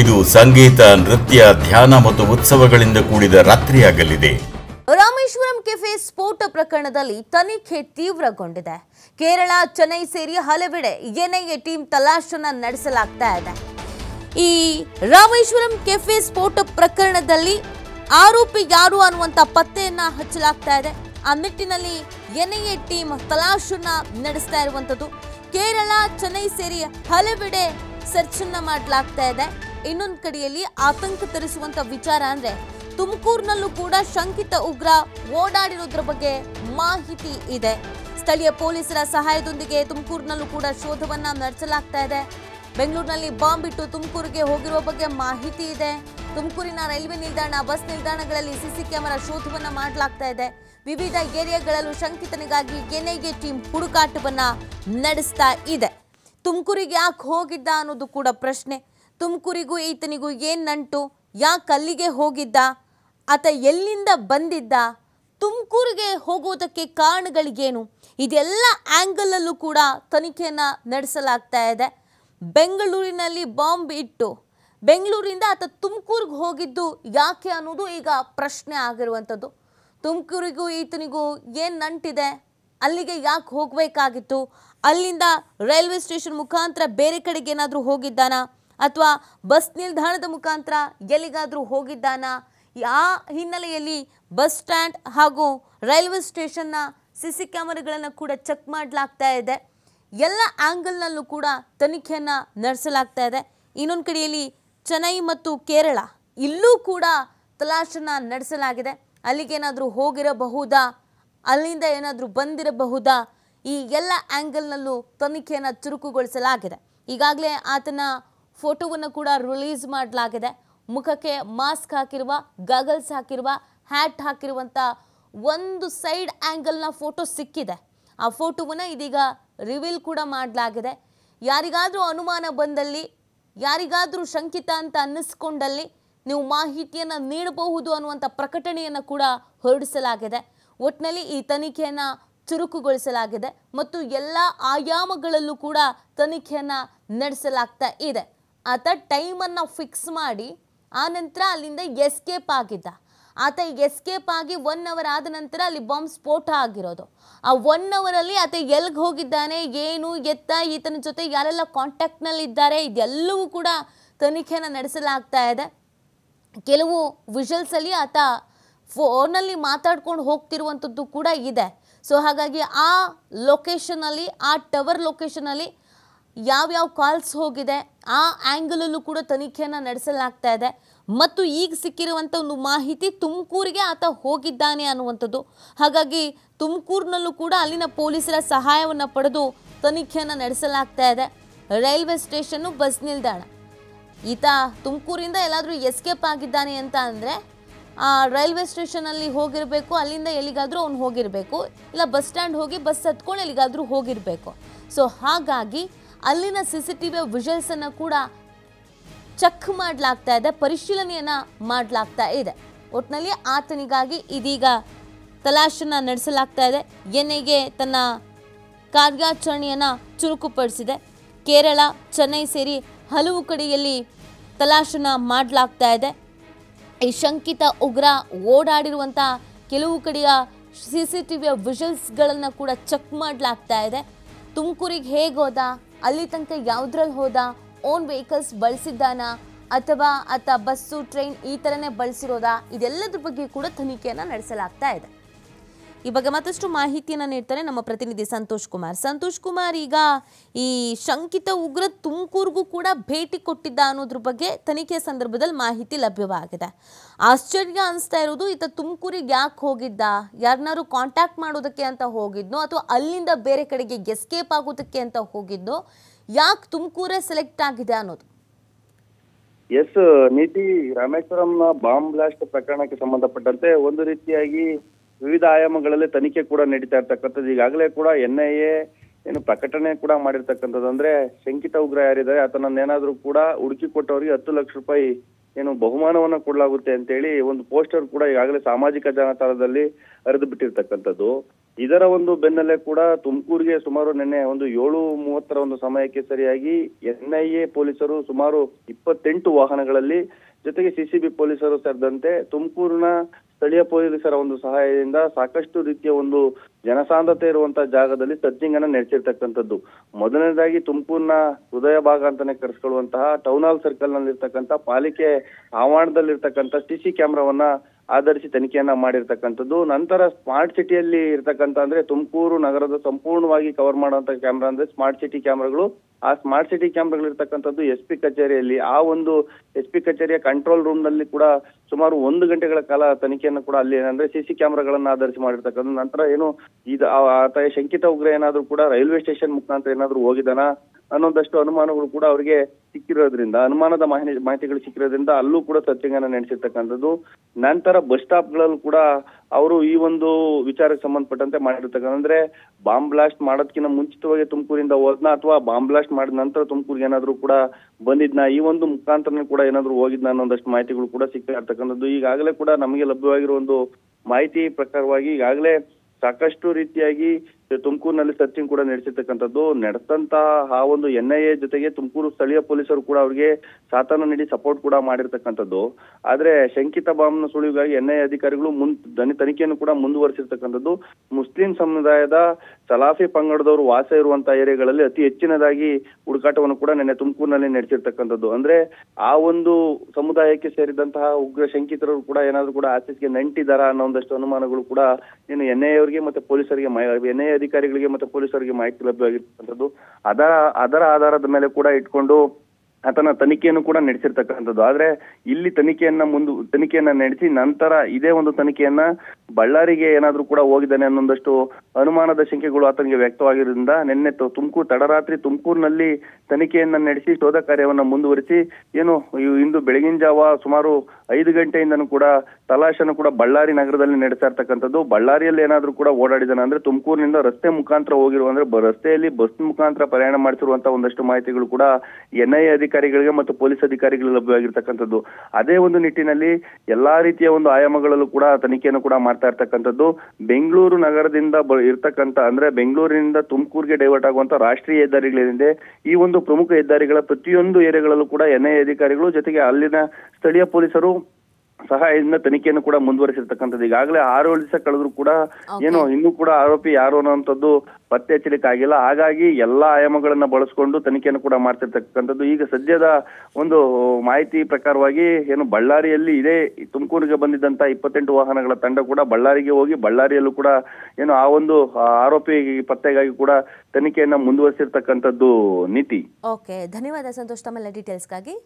ಇದು ಸಂಗೀತ ನೃತ್ಯ ಧ್ಯಾನ ಮತ್ತು ಉತ್ಸವಗಳಿಂದ ಕೂಡಿದ ರಾತ್ರಿಯಾಗಲಿದೆ ರಾಮೇಶ್ವರಂ ಕೆಫೆ ಸ್ಫೋಟ ಪ್ರಕರಣದಲ್ಲಿ ತನಿಖೆ ತೀವ್ರಗೊಂಡಿದೆ ಕೇರಳ ಚೆನ್ನೈ ಸೇರಿ ಹಲವೆಡೆ ಎನ್ಐಎ ಟೀಮ್ ತಲಾಶನ ನಡೆಸಲಾಗ್ತಾ ಇದೆ ಈ ರಾಮೇಶ್ವರಂ ಕೆಫೆ ಸ್ಫೋಟ ಪ್ರಕರಣದಲ್ಲಿ ಆರೋಪಿ ಯಾರು ಅನ್ನುವಂತ ಪತ್ತೆಯನ್ನ ಹಚ್ಚಲಾಗ್ತಾ ಇದೆ ಆ ನಿಟ್ಟಿನಲ್ಲಿ ಎನ್ಐಎ ಟೀಮ್ ತಲಾಶನ ನಡೆಸ್ತಾ ಇರುವಂತದ್ದು ಕೇರಳ ಚೆನ್ನೈ ಸೇರಿ ಹಲವೆಡೆ ಸರ್ಚನ್ನ ಮಾಡಲಾಗ್ತಾ ಇದೆ ಇನ್ನೊಂದು ಕಡೆಯಲ್ಲಿ ಆತಂಕ ತರಿಸುವಂತ ವಿಚಾರ ಅಂದ್ರೆ ತುಮಕೂರಿನಲ್ಲೂ ಕೂಡ ಶಂಕಿತ ಉಗ್ರ ಓಡಾಡಿರೋದ್ರ ಬಗ್ಗೆ ಮಾಹಿತಿ ಇದೆ ಸ್ಥಳೀಯ ಪೊಲೀಸರ ಸಹಾಯದೊಂದಿಗೆ ತುಮಕೂರಿನಲ್ಲೂ ಕೂಡ ಶೋಧವನ್ನ ನಡೆಸಲಾಗ್ತಾ ಇದೆ ಬೆಂಗಳೂರಿನಲ್ಲಿ ಬಾಂಬ್ ಇಟ್ಟು ತುಮಕೂರಿಗೆ ಹೋಗಿರುವ ಬಗ್ಗೆ ಮಾಹಿತಿ ಇದೆ ತುಮಕೂರಿನ ರೈಲ್ವೆ ನಿಲ್ದಾಣ ಬಸ್ ನಿಲ್ದಾಣಗಳಲ್ಲಿ ಸಿಸಿ ಕ್ಯಾಮೆರಾ ಶೋಧವನ್ನ ಮಾಡಲಾಗ್ತಾ ಇದೆ ವಿವಿಧ ಏರಿಯಾಗಳಲ್ಲೂ ಶಂಕಿತನಿಗಾಗಿ ಎನ್ಐಎ ಟೀಮ್ ಹುಡುಕಾಟವನ್ನ ನಡೆಸ್ತಾ ಇದೆ ತುಮಕೂರಿಗೆ ಯಾಕೆ ಹೋಗಿದ್ದ ಅನ್ನೋದು ಕೂಡ ಪ್ರಶ್ನೆ ತುಮಕೂರಿಗೂ ಈತನಿಗೂ ಏನು ನಂಟು ಯಾಕೆ ಅಲ್ಲಿಗೆ ಹೋಗಿದ್ದ ಆತ ಎಲ್ಲಿಂದ ಬಂದಿದ್ದ ತುಮಕೂರಿಗೆ ಹೋಗೋದಕ್ಕೆ ಕಾರಣಗಳಿಗೇನು ಇದೆಲ್ಲ ಆ್ಯಂಗಲಲ್ಲೂ ಕೂಡ ತನಿಖೆಯನ್ನು ನಡೆಸಲಾಗ್ತಾ ಇದೆ ಬೆಂಗಳೂರಿನಲ್ಲಿ ಬಾಂಬ್ ಇಟ್ಟು ಬೆಂಗಳೂರಿಂದ ಆತ ತುಮಕೂರಿಗೆ ಹೋಗಿದ್ದು ಯಾಕೆ ಅನ್ನೋದು ಈಗ ಪ್ರಶ್ನೆ ಆಗಿರುವಂಥದ್ದು ತುಮಕೂರಿಗೂ ಈತನಿಗೂ ಏನು ನಂಟಿದೆ ಅಲ್ಲಿಗೆ ಯಾಕೆ ಹೋಗಬೇಕಾಗಿತ್ತು ಅಲ್ಲಿಂದ ರೈಲ್ವೆ ಸ್ಟೇಷನ್ ಮುಖಾಂತರ ಬೇರೆ ಕಡೆಗೆ ಏನಾದರೂ ಹೋಗಿದ್ದಾನಾ ಅಥವಾ ಬಸ್ ನಿಲ್ದಾಣದ ಮುಖಾಂತರ ಎಲ್ಲಿಗಾದರೂ ಹೋಗಿದ್ದಾನಾ ಆ ಹಿನ್ನೆಲೆಯಲ್ಲಿ ಬಸ್ ಸ್ಟ್ಯಾಂಡ್ ಹಾಗೂ ರೈಲ್ವೆ ಸ್ಟೇಷನ್ನ ಸಿ ಸಿ ಕ್ಯಾಮರಾಗಳನ್ನು ಕೂಡ ಚೆಕ್ ಮಾಡಲಾಗ್ತಾ ಇದೆ ಎಲ್ಲ ಆ್ಯಂಗಲ್ನಲ್ಲೂ ಕೂಡ ತನಿಖೆಯನ್ನು ನಡೆಸಲಾಗ್ತಾ ಇದೆ ಇನ್ನೊಂದು ಕಡೆಯಲ್ಲಿ ಚೆನ್ನೈ ಮತ್ತು ಕೇರಳ ಇಲ್ಲೂ ಕೂಡ ತಲಾಶನ್ನು ನಡೆಸಲಾಗಿದೆ ಅಲ್ಲಿಗೇನಾದರೂ ಹೋಗಿರಬಹುದಾ ಅಲ್ಲಿಂದ ಏನಾದರೂ ಬಂದಿರಬಹುದಾ ಈ ಎಲ್ಲ ಆ್ಯಂಗಲ್ನಲ್ಲೂ ತನಿಖೆಯನ್ನು ಚುರುಕುಗೊಳಿಸಲಾಗಿದೆ ಈಗಾಗಲೇ ಆತನ ಫೋಟೋವನ್ನು ಕೂಡ ರಿಲೀಸ್ ಮಾಡಲಾಗಿದೆ ಮುಖಕ್ಕೆ ಮಾಸ್ಕ್ ಹಾಕಿರುವ ಗಗಲ್ಸ್ ಹಾಕಿರುವ ಹ್ಯಾಟ್ ಹಾಕಿರುವಂಥ ಒಂದು ಸೈಡ್ ಆ್ಯಂಗಲ್ನ ಫೋಟೋ ಸಿಕ್ಕಿದೆ ಆ ಫೋಟೋವನ್ನು ಇದೀಗ ರಿವೀಲ್ ಕೂಡ ಮಾಡಲಾಗಿದೆ ಯಾರಿಗಾದರೂ ಅನುಮಾನ ಬಂದಲ್ಲಿ ಯಾರಿಗಾದರೂ ಶಂಕಿತ ಅಂತ ಅನ್ನಿಸ್ಕೊಂಡಲ್ಲಿ ನೀವು ಮಾಹಿತಿಯನ್ನು ನೀಡಬಹುದು ಅನ್ನುವಂಥ ಪ್ರಕಟಣೆಯನ್ನು ಕೂಡ ಹೊರಡಿಸಲಾಗಿದೆ ಒಟ್ಟಿನಲ್ಲಿ ಈ ತನಿಖೆಯನ್ನು ಚುರುಕುಗೊಳಿಸಲಾಗಿದೆ ಮತ್ತು ಎಲ್ಲ ಆಯಾಮಗಳಲ್ಲೂ ಕೂಡ ತನಿಖೆಯನ್ನು ನಡೆಸಲಾಗ್ತಾ ಇದೆ ಆತ ಟೈಮನ್ನು ಫಿಕ್ಸ್ ಮಾಡಿ ಆ ನಂತರ ಅಲ್ಲಿಂದ ಎಸ್ಕೇಪ್ ಆಗಿದ್ದ ಆತ ಎಸ್ಕೇಪ್ ಆಗಿ ಒನ್ ಅವರ್ ಆದ ನಂತರ ಅಲ್ಲಿ ಬಾಂಬ್ ಸ್ಫೋಟ ಆಗಿರೋದು ಆ ಒನ್ ಅವರಲ್ಲಿ ಆತ ಎಲ್ಲಿಗೆ ಹೋಗಿದ್ದಾನೆ ಏನು ಎತ್ತ ಈತನ ಜೊತೆ ಯಾರೆಲ್ಲ ಕಾಂಟ್ಯಾಕ್ಟ್ನಲ್ಲಿದ್ದಾರೆ ಇದೆಲ್ಲವೂ ಕೂಡ ತನಿಖೆಯನ್ನು ನಡೆಸಲಾಗ್ತಾ ಇದೆ ಕೆಲವು ವಿಷಲ್ಸಲ್ಲಿ ಆತ ಫೋನಲ್ಲಿ ಮಾತಾಡ್ಕೊಂಡು ಹೋಗ್ತಿರುವಂಥದ್ದು ಕೂಡ ಇದೆ ಸೊ ಹಾಗಾಗಿ ಆ ಲೊಕೇಶನಲ್ಲಿ ಆ ಟವರ್ ಲೊಕೇಶನಲ್ಲಿ ಯಾವ್ಯಾವ ಕಾಲ್ಸ್ ಹೋಗಿದೆ ಆ ಆ್ಯಂಗಲಲ್ಲೂ ಕೂಡ ತನಿಖೆಯನ್ನು ನಡೆಸಲಾಗ್ತಾ ಇದೆ ಮತ್ತು ಈಗ ಸಿಕ್ಕಿರುವಂಥ ಒಂದು ಮಾಹಿತಿ ತುಮಕೂರಿಗೆ ಆತ ಹೋಗಿದ್ದಾನೆ ಅನ್ನುವಂಥದ್ದು ಹಾಗಾಗಿ ತುಮಕೂರಿನಲ್ಲೂ ಕೂಡ ಅಲ್ಲಿನ ಪೊಲೀಸರ ಸಹಾಯವನ್ನು ಪಡೆದು ತನಿಖೆಯನ್ನು ನಡೆಸಲಾಗ್ತಾ ಇದೆ ರೈಲ್ವೆ ಸ್ಟೇಷನ್ನು ಬಸ್ ನಿಲ್ದಾಣ ಈತ ತುಮಕೂರಿಂದ ಎಲ್ಲಾದರೂ ಎಸ್ಕೇಪ್ ಆಗಿದ್ದಾನೆ ಅಂತ ಅಂದರೆ ಆ ರೈಲ್ವೆ ಸ್ಟೇಷನಲ್ಲಿ ಹೋಗಿರಬೇಕು ಅಲ್ಲಿಂದ ಎಲ್ಲಿಗಾದರೂ ಅವ್ನು ಹೋಗಿರಬೇಕು ಇಲ್ಲ ಬಸ್ ಸ್ಟ್ಯಾಂಡ್ ಹೋಗಿ ಬಸ್ ಹತ್ಕೊಂಡು ಎಲ್ಲಿಗಾದರೂ ಹೋಗಿರಬೇಕು ಸೊ ಹಾಗಾಗಿ ಅಲ್ಲಿನ ಸಿ ಸಿ ಟಿ ವಿ ವಿಜುವಲ್ಸನ್ನು ಕೂಡ ಚೆಕ್ ಮಾಡಲಾಗ್ತಾ ಇದೆ ಪರಿಶೀಲನೆಯನ್ನು ಮಾಡಲಾಗ್ತಾ ಇದೆ ಒಟ್ಟಿನಲ್ಲಿ ಆತನಿಗಾಗಿ ಇದೀಗ ತಲಾಶನ ನಡೆಸಲಾಗ್ತಾ ಇದೆ ಎನ್ಐಗೆ ತನ್ನ ಕಾರ್ಯಾಚರಣೆಯನ್ನು ಚುರುಕುಪಡಿಸಿದೆ ಕೇರಳ ಚೆನ್ನೈ ಸೇರಿ ಹಲವು ಕಡೆಯಲ್ಲಿ ತಲಾಶನ ಮಾಡಲಾಗ್ತಾ ಇದೆ ಈ ಶಂಕಿತ ಉಗ್ರ ಓಡಾಡಿರುವಂಥ ಕೆಲವು ಕಡೆಯ ಸಿ ಸಿ ಟಿ ವಿಯ ವಿಷಲ್ಸ್ಗಳನ್ನು ಕೂಡ ಚೆಕ್ ಮಾಡಲಾಗ್ತಾ ಇದೆ ತುಮಕೂರಿಗೆ ಹೇಗೆ ಹೋದ ಅಲ್ಲಿ ತನಕ ಯಾವುದ್ರಲ್ಲಿ ಹೋದ ಓನ್ ವೆಹಿಕಲ್ಸ್ ಬಳಸಿದ್ದಾನ ಅಥವಾ ಆತ ಬಸ್ಸು ಟ್ರೈನ್ ಈ ಥರನೇ ಬಳಸಿರೋದಾ ಇದೆಲ್ಲದ್ರ ಬಗ್ಗೆ ಕೂಡ ತನಿಖೆಯನ್ನು ನಡೆಸಲಾಗ್ತಾ ಇದೆ ಈ ಬಗ್ಗೆ ಮತ್ತಷ್ಟು ಮಾಹಿತಿಯನ್ನು ನೀಡ್ತಾರೆ ನಮ್ಮ ಪ್ರತಿನಿಧಿ ಸಂತೋಷ್ ಕುಮಾರ್ ಸಂತೋಷ್ ಕುಮಾರ್ ಈಗ ಈ ಶಂಕಿತ ಉಗ್ರ ತುಮಕೂರಿಗೂ ಕೂಡ ಭೇಟಿ ಕೊಟ್ಟಿದ್ದ ಅನ್ನೋದ್ರ ಬಗ್ಗೆ ತನಿಖೆಯ ಸಂದರ್ಭದಲ್ಲಿ ಮಾಹಿತಿ ಲಭ್ಯವಾಗಿದೆ ಆಶ್ಚರ್ಯ ಅನಿಸ್ತಾ ಇರೋದು ಈತ ತುಮಕೂರಿಗೆ ಯಾಕೆ ಹೋಗಿದ್ದ ಯಾರನ್ನಾರು ಕಾಂಟ್ಯಾಕ್ಟ್ ಮಾಡೋದಕ್ಕೆ ಅಂತ ಹೋಗಿದ್ನೋ ಅಥವಾ ಅಲ್ಲಿಂದ ಬೇರೆ ಕಡೆಗೆ ಎಸ್ಕೇಪ್ ಆಗೋದಕ್ಕೆ ಅಂತ ಹೋಗಿದ್ನೋ ಯಾಕೆ ತುಮಕೂರೇ ಸೆಲೆಕ್ಟ್ ಆಗಿದೆ ಅನ್ನೋದು ಎಸ್ ನೀತಿ ರಾಮೇಶ್ವರಂ ಬಾಂಬ್ ಬ್ಲಾಸ್ಟ್ ಪ್ರಕರಣಕ್ಕೆ ಸಂಬಂಧಪಟ್ಟಂತೆ ಒಂದು ರೀತಿಯಾಗಿ ವಿವಿಧ ಆಯಾಮಗಳಲ್ಲಿ ತನಿಖೆ ಕೂಡ ನಡೀತಾ ಇರ್ತಕ್ಕಂಥದ್ದು ಈಗಾಗಲೇ ಕೂಡ ಎನ್ ಐ ಎ ಏನು ಪ್ರಕಟಣೆ ಕೂಡ ಮಾಡಿರ್ತಕ್ಕಂಥದ್ದು ಅಂದ್ರೆ ಶಂಕಿತ ಉಗ್ರ ಯಾರಿದ್ದಾರೆ ಆತನನ್ನೇನಾದ್ರೂ ಕೂಡ ಹುಡುಕಿ ಕೊಟ್ಟವರಿಗೆ ಹತ್ತು ಲಕ್ಷ ರೂಪಾಯಿ ಏನು ಬಹುಮಾನವನ್ನ ಕೊಡಲಾಗುತ್ತೆ ಅಂತೇಳಿ ಒಂದು ಪೋಸ್ಟರ್ ಕೂಡ ಈಗಾಗಲೇ ಸಾಮಾಜಿಕ ಜಾಲತಾಣದಲ್ಲಿ ಹರಿದು ಬಿಟ್ಟಿರ್ತಕ್ಕಂಥದ್ದು ಇದರ ಒಂದು ಬೆನ್ನಲ್ಲೇ ಕೂಡ ತುಮಕೂರಿಗೆ ಸುಮಾರು ನಿನ್ನೆ ಒಂದು ಏಳು ಮೂವತ್ತರ ಒಂದು ಸಮಯಕ್ಕೆ ಸರಿಯಾಗಿ ಎನ್ಐಎ ಪೊಲೀಸರು ಸುಮಾರು ಇಪ್ಪತ್ತೆಂಟು ವಾಹನಗಳಲ್ಲಿ ಜೊತೆಗೆ ಸಿಸಿಬಿ ಪೊಲೀಸರು ಸೇರಿದಂತೆ ತುಮಕೂರಿನ ಸ್ಥಳೀಯ ಪೊಲೀಸರ ಒಂದು ಸಹಾಯದಿಂದ ಸಾಕಷ್ಟು ರೀತಿಯ ಒಂದು ಜನಸಾಂದ್ರತೆ ಇರುವಂತಹ ಜಾಗದಲ್ಲಿ ಸರ್ಚಿಂಗ್ ಅನ್ನ ನಡೆಸಿರ್ತಕ್ಕಂಥದ್ದು ಮೊದಲನೇದಾಗಿ ತುಮಕೂರಿನ ಹೃದಯ ಭಾಗ ಅಂತಾನೆ ಕರೆಸ್ಕೊಳ್ಳುವಂತಹ ಟೌನ್ ಹಾಲ್ ಸರ್ಕಲ್ ನಲ್ಲಿರ್ತಕ್ಕಂಥ ಪಾಲಿಕೆ ಆವರಣದಲ್ಲಿರ್ತಕ್ಕಂಥ ಸಿಸಿ ಕ್ಯಾಮೆರಾವನ್ನ ಆಧರಿಸಿ ತನಿಖೆಯನ್ನ ಮಾಡಿರ್ತಕ್ಕಂಥದ್ದು ನಂತರ ಸ್ಮಾರ್ಟ್ ಸಿಟಿಯಲ್ಲಿ ಇರ್ತಕ್ಕಂಥ ಅಂದ್ರೆ ತುಮಕೂರು ನಗರದ ಸಂಪೂರ್ಣವಾಗಿ ಕವರ್ ಮಾಡುವಂತ ಕ್ಯಾಮ್ರಾ ಅಂದ್ರೆ ಸ್ಮಾರ್ಟ್ ಸಿಟಿ ಕ್ಯಾಮ್ರಾಗಳು ಆ ಸ್ಮಾರ್ಟ್ ಸಿಟಿ ಕ್ಯಾಮ್ರಾಗಳು ಇರ್ತಕ್ಕಂಥದ್ದು ಎಸ್ ಪಿ ಕಚೇರಿಯಲ್ಲಿ ಆ ಒಂದು ಎಸ್ ಪಿ ಕಚೇರಿಯ ಕಂಟ್ರೋಲ್ ರೂಮ್ ನಲ್ಲಿ ಕೂಡ ಸುಮಾರು ಒಂದು ಗಂಟೆಗಳ ಕಾಲ ತನಿಖೆಯನ್ನು ಕೂಡ ಅಲ್ಲಿ ಏನಂದ್ರೆ ಸಿಸಿ ಕ್ಯಾಮ್ರಾಗಳನ್ನ ಆಧರಿಸಿ ಮಾಡಿರ್ತಕ್ಕಂಥ ನಂತರ ಏನು ಇದು ಆತ ಶಂಕಿತ ಉಗ್ರ ಏನಾದ್ರೂ ಕೂಡ ರೈಲ್ವೆ ಸ್ಟೇಷನ್ ಮುಖಾಂತರ ಏನಾದ್ರೂ ಹೋಗಿದಾನ ಅನ್ನೋದಷ್ಟು ಅನುಮಾನಗಳು ಕೂಡ ಅವರಿಗೆ ಸಿಕ್ಕಿರೋದ್ರಿಂದ ಅನುಮಾನದ ಮಾಹಿತಿ ಮಾಹಿತಿಗಳು ಸಿಕ್ಕಿರೋದ್ರಿಂದ ಅಲ್ಲೂ ಕೂಡ ಸತ್ಯಂಗನ ನಡೆಸಿರ್ತಕ್ಕಂಥದ್ದು ನಂತರ ಬಸ್ ಸ್ಟಾಪ್ ಗಳಲ್ಲೂ ಕೂಡ ಅವರು ಈ ಒಂದು ವಿಚಾರಕ್ಕೆ ಸಂಬಂಧಪಟ್ಟಂತೆ ಮಾಡಿರ್ತಕ್ಕಂಥ ಅಂದ್ರೆ ಬಾಂಬ್ ಬ್ಲಾಸ್ಟ್ ಮಾಡೋದಕ್ಕಿಂತ ಮುಂಚಿತವಾಗಿ ತುಮಕೂರಿಂದ ಹೋದ್ನ ಅಥವಾ ಬಾಂಬ್ ಬ್ಲಾಸ್ಟ್ ಮಾಡಿದ ನಂತರ ತುಮಕೂರಿಗೆ ಏನಾದ್ರು ಕೂಡ ಬಂದಿದ್ನ ಈ ಒಂದು ಮುಖಾಂತರನೂ ಕೂಡ ಏನಾದ್ರು ಹೋಗಿದ್ನ ಅನ್ನೊಂದಷ್ಟು ಮಾಹಿತಿಗಳು ಕೂಡ ಸಿಕ್ಕಿರ್ತಕ್ಕಂಥದ್ದು ಈಗಾಗಲೇ ಕೂಡ ನಮಗೆ ಲಭ್ಯವಾಗಿರೋ ಒಂದು ಮಾಹಿತಿ ಪ್ರಕಾರವಾಗಿ ಈಗಾಗಲೇ ಸಾಕಷ್ಟು ರೀತಿಯಾಗಿ ತುಮಕೂರಿನಲ್ಲಿ ಸರ್ಚಿಂಗ್ ಕೂಡ ನಡೆಸಿರ್ತಕ್ಕಂಥದ್ದು ನಡೆದಂತಹ ಆ ಒಂದು ಎನ್ ಐ ಎ ಜೊತೆಗೆ ತುಮಕೂರು ಸ್ಥಳೀಯ ಪೊಲೀಸರು ಕೂಡ ಅವರಿಗೆ ಸಾಥನ ನೀಡಿ ಸಪೋರ್ಟ್ ಕೂಡ ಮಾಡಿರ್ತಕ್ಕಂಥದ್ದು ಆದ್ರೆ ಶಂಕಿತ ಬಾಂಬ್ನ ಸುಳಿವಿಗಾಗಿ ಎನ್ ಐ ಎ ಅಧಿಕಾರಿಗಳು ಮುನ್ ತನಿಖೆಯನ್ನು ಕೂಡ ಮುಂದುವರಿಸಿರ್ತಕ್ಕಂಥದ್ದು ಮುಸ್ಲಿಂ ಸಮುದಾಯದ ಸಲಾಫಿ ಪಂಗಡದವರು ವಾಸ ಇರುವಂತಹ ಏರಿಯಾಗಳಲ್ಲಿ ಅತಿ ಹೆಚ್ಚಿನದಾಗಿ ಹುಡುಕಾಟವನ್ನು ಕೂಡ ನಿನ್ನೆ ತುಮಕೂರಿನಲ್ಲಿ ನಡೆಸಿರ್ತಕ್ಕಂಥದ್ದು ಅಂದ್ರೆ ಆ ಒಂದು ಸಮುದಾಯಕ್ಕೆ ಸೇರಿದಂತಹ ಉಗ್ರ ಶಂಕಿತರು ಕೂಡ ಏನಾದ್ರು ಕೂಡ ಆಸಿಸ್ಗೆ ನಂಟಿದಾರಾ ಅನ್ನೋ ಒಂದಷ್ಟು ಅನುಮಾನಗಳು ಕೂಡ ಏನು ಅವರಿಗೆ ಮತ್ತೆ ಪೊಲೀಸರಿಗೆ ಎನ್ಐಎ ಅಧಿಕಾರಿಗಳಿಗೆ ಮತ್ತೆ ಪೊಲೀಸರಿಗೆ ಮಾಹಿತಿ ಲಭ್ಯವಾಗಿರ್ತಕ್ಕಂಥದ್ದು ಅದರ ಅದರ ಆಧಾರದ ಮೇಲೆ ಕೂಡ ಇಟ್ಕೊಂಡು ಆತನ ತನಿಖೆಯನ್ನು ಕೂಡ ನಡೆಸಿರ್ತಕ್ಕಂಥದ್ದು ಆದ್ರೆ ಇಲ್ಲಿ ತನಿಖೆಯನ್ನ ಮುಂದು ತನಿಖೆಯನ್ನ ನಡೆಸಿ ನಂತರ ಇದೇ ಒಂದು ತನಿಖೆಯನ್ನ ಬಳ್ಳಾರಿಗೆ ಏನಾದ್ರೂ ಕೂಡ ಹೋಗಿದ್ದಾನೆ ಅನ್ನೊಂದಷ್ಟು ಅನುಮಾನದ ಶಂಕೆಗಳು ಆತನಿಗೆ ವ್ಯಕ್ತವಾಗಿರೋದ್ರಿಂದ ನಿನ್ನೆ ತುಮಕೂರು ತಡರಾತ್ರಿ ತುಮಕೂರಿನಲ್ಲಿ ತನಿಖೆಯನ್ನ ನಡೆಸಿ ಶೋಧ ಕಾರ್ಯವನ್ನ ಮುಂದುವರಿಸಿ ಏನು ಇಂದು ಬೆಳಗಿನ ಜಾವ ಸುಮಾರು ಐದು ಗಂಟೆಯಿಂದನೂ ಕೂಡ ತಲಾಶನ್ನು ಕೂಡ ಬಳ್ಳಾರಿ ನಗರದಲ್ಲಿ ನಡೆಸ್ತಾ ಇರ್ತಕ್ಕಂಥದ್ದು ಬಳ್ಳಾರಿಯಲ್ಲಿ ಏನಾದ್ರೂ ಕೂಡ ಓಡಾಡಿದಾನ ಅಂದ್ರೆ ತುಮಕೂರಿನಿಂದ ರಸ್ತೆ ಮುಖಾಂತರ ಹೋಗಿರುವ ಅಂದ್ರೆ ರಸ್ತೆಯಲ್ಲಿ ಬಸ್ ಮುಖಾಂತರ ಪ್ರಯಾಣ ಮಾಡಿಸಿರುವಂತಹ ಒಂದಷ್ಟು ಮಾಹಿತಿಗಳು ಕೂಡ ಎನ್ಐಎ ಅಧಿಕಾರಿಗಳಿಗೆ ಮತ್ತು ಪೊಲೀಸ್ ಅಧಿಕಾರಿಗಳಿಗೆ ಲಭ್ಯವಾಗಿರ್ತಕ್ಕಂಥದ್ದು ಅದೇ ಒಂದು ನಿಟ್ಟಿನಲ್ಲಿ ಎಲ್ಲಾ ರೀತಿಯ ಒಂದು ಆಯಾಮಗಳಲ್ಲೂ ಕೂಡ ತನಿಖೆಯನ್ನು ಕೂಡ ಮಾಡ್ತಾ ಇರ್ತಕ್ಕಂಥದ್ದು ಬೆಂಗಳೂರು ನಗರದಿಂದ ಇರ್ತಕ್ಕಂಥ ಅಂದ್ರೆ ಬೆಂಗಳೂರಿನಿಂದ ತುಮಕೂರಿಗೆ ಡೈವರ್ಟ್ ಆಗುವಂತಹ ರಾಷ್ಟ್ರೀಯ ಹೆದ್ದಾರಿಗಳೇನಿದೆ ಈ ಒಂದು ಪ್ರಮುಖ ಹೆದ್ದಾರಿಗಳ ಪ್ರತಿಯೊಂದು ಏರಿಯಾಗಳಲ್ಲೂ ಕೂಡ ಎನ್ಐಎ ಅಧಿಕಾರಿಗಳು ಜೊತೆಗೆ ಅಲ್ಲಿನ ಸ್ಥಳೀಯ ಪೊಲೀಸರು ಸಹಾಯದಿಂದ ತನಿಖೆಯನ್ನು ಕೂಡ ಮುಂದುವರಿಸಿರ್ತಕ್ಕಂಥದ್ದು ಈಗಾಗಲೇ ಆರು ದಿವಸ ಕಳೆದ್ರು ಕೂಡ ಏನು ಇನ್ನೂ ಕೂಡ ಆರೋಪಿ ಯಾರು ಅನ್ನೋಂಥದ್ದು ಪತ್ತೆ ಹಚ್ಚಲಿಕ್ಕೆ ಆಗಿಲ್ಲ ಹಾಗಾಗಿ ಎಲ್ಲಾ ಆಯಾಮಗಳನ್ನ ಬಳಸಿಕೊಂಡು ತನಿಖೆಯನ್ನು ಕೂಡ ಮಾಡ್ತಿರ್ತಕ್ಕಂಥದ್ದು ಈಗ ಸದ್ಯದ ಒಂದು ಮಾಹಿತಿ ಪ್ರಕಾರವಾಗಿ ಏನು ಬಳ್ಳಾರಿಯಲ್ಲಿ ಇದೇ ತುಮಕೂರಿಗೆ ಬಂದಿದ್ದಂತ ಇಪ್ಪತ್ತೆಂಟು ವಾಹನಗಳ ತಂಡ ಕೂಡ ಬಳ್ಳಾರಿಗೆ ಹೋಗಿ ಬಳ್ಳಾರಿಯಲ್ಲೂ ಕೂಡ ಏನು ಆ ಒಂದು ಆರೋಪಿ ಪತ್ತೆಗಾಗಿ ಕೂಡ ತನಿಖೆಯನ್ನ ಮುಂದುವರಿಸಿರ್ತಕ್ಕಂಥದ್ದು ನೀತಿ ಓಕೆ ಧನ್ಯವಾದ ಸಂತೋಷ್ ತಮ್ಮೆಲ್ಲ ಡೀಟೇಲ್ಸ್ಗಾಗಿ